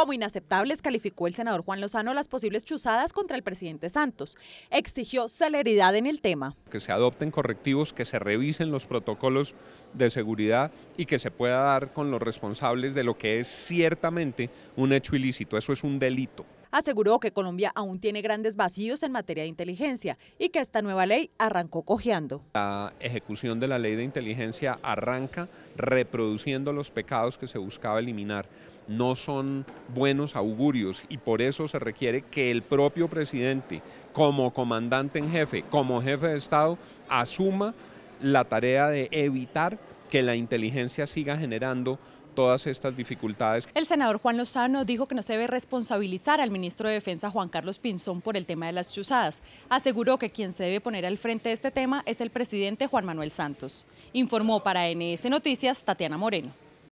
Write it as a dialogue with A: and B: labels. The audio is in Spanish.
A: Como inaceptables calificó el senador Juan Lozano las posibles chuzadas contra el presidente Santos. Exigió celeridad en el tema.
B: Que se adopten correctivos, que se revisen los protocolos de seguridad y que se pueda dar con los responsables de lo que es ciertamente un hecho ilícito. Eso es un delito
A: aseguró que Colombia aún tiene grandes vacíos en materia de inteligencia y que esta nueva ley arrancó cojeando.
B: La ejecución de la ley de inteligencia arranca reproduciendo los pecados que se buscaba eliminar. No son buenos augurios y por eso se requiere que el propio presidente, como comandante en jefe, como jefe de Estado, asuma la tarea de evitar que la inteligencia siga generando todas estas dificultades. El
A: senador Juan Lozano dijo que no se debe responsabilizar al ministro de Defensa Juan Carlos Pinzón por el tema de las chuzadas. Aseguró que quien se debe poner al frente de este tema es el presidente Juan Manuel Santos. Informó para NS Noticias Tatiana Moreno.